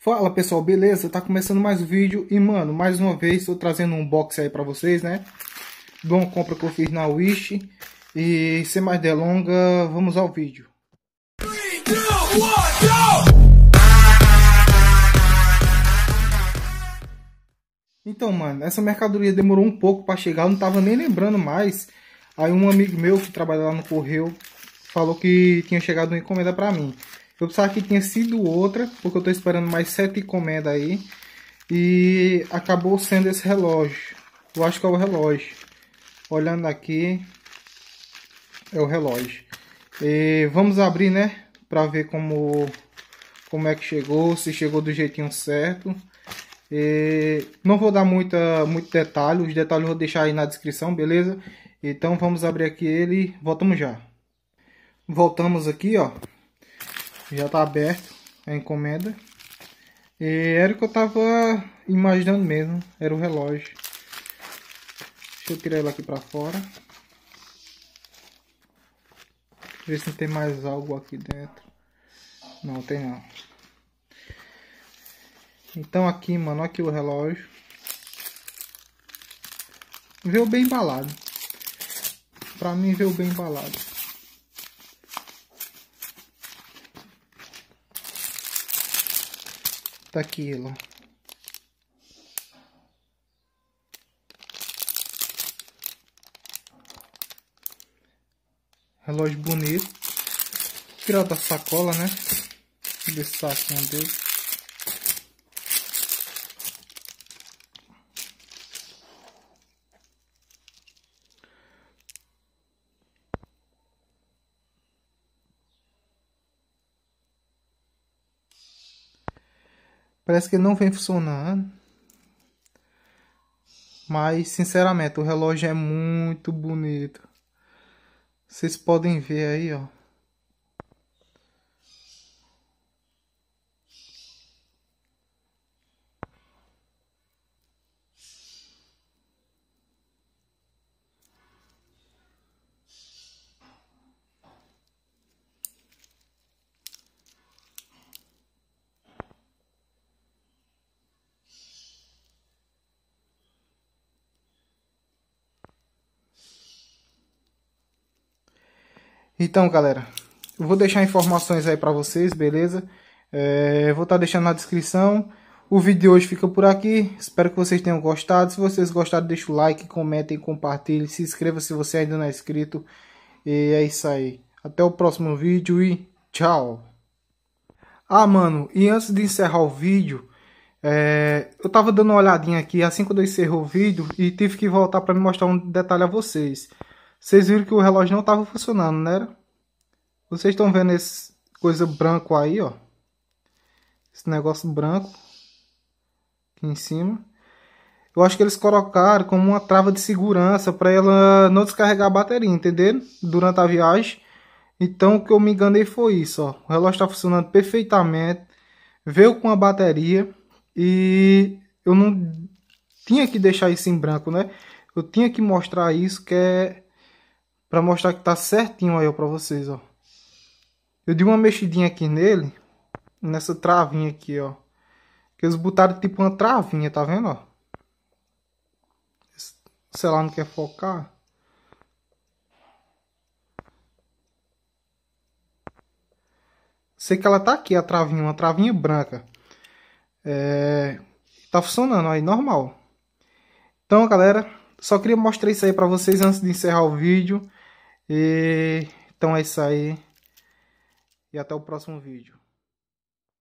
Fala pessoal, beleza? Tá começando mais um vídeo e mano, mais uma vez tô trazendo um box aí pra vocês, né? De uma compra que eu fiz na Wish E sem mais delonga, vamos ao vídeo Então mano, essa mercadoria demorou um pouco pra chegar, eu não tava nem lembrando mais Aí um amigo meu que trabalha lá no correio falou que tinha chegado uma encomenda pra mim eu pensava que tinha sido outra, porque eu estou esperando mais sete encomendas aí. E acabou sendo esse relógio. Eu acho que é o relógio. Olhando aqui, é o relógio. E vamos abrir, né? Pra ver como, como é que chegou, se chegou do jeitinho certo. E não vou dar muita, muito detalhe, os detalhes eu vou deixar aí na descrição, beleza? Então vamos abrir aqui ele, voltamos já. Voltamos aqui, ó. Já tá aberto a encomenda. E era o que eu tava imaginando mesmo. Era o relógio. Deixa eu tirar ele aqui pra fora. Ver se não tem mais algo aqui dentro. Não, tem não. Então aqui, mano, aqui o relógio. Veio bem embalado. Pra mim veio bem embalado. solta aquilo. Relógio bonito. Tirar da sacola, né? Desse saquinho dele. Parece que não vem funcionando. Mas, sinceramente, o relógio é muito bonito. Vocês podem ver aí, ó. Então, galera, eu vou deixar informações aí para vocês, beleza? É, vou estar tá deixando na descrição. O vídeo de hoje fica por aqui. Espero que vocês tenham gostado. Se vocês gostaram, deixa o like, comentem, compartilhem, se inscreva se você ainda não é inscrito. E é isso aí. Até o próximo vídeo e tchau. Ah, mano, e antes de encerrar o vídeo, é, eu tava dando uma olhadinha aqui assim quando eu encerro o vídeo e tive que voltar para me mostrar um detalhe a vocês. Vocês viram que o relógio não estava funcionando, né? Vocês estão vendo esse coisa branco aí, ó. Esse negócio branco. Aqui em cima. Eu acho que eles colocaram como uma trava de segurança para ela não descarregar a bateria, entendeu? Durante a viagem. Então o que eu me enganei foi isso, ó. O relógio está funcionando perfeitamente. Veio com a bateria. E eu não tinha que deixar isso em branco, né? Eu tinha que mostrar isso que é Pra mostrar que tá certinho aí, ó, pra vocês, ó. Eu dei uma mexidinha aqui nele. Nessa travinha aqui, ó. Que eles botaram tipo uma travinha, tá vendo, ó? Sei lá, não quer é focar. Sei que ela tá aqui, a travinha, uma travinha branca. É... Tá funcionando aí, normal. Então, galera, só queria mostrar isso aí pra vocês antes de encerrar o vídeo. E, então é isso aí. E até o próximo vídeo.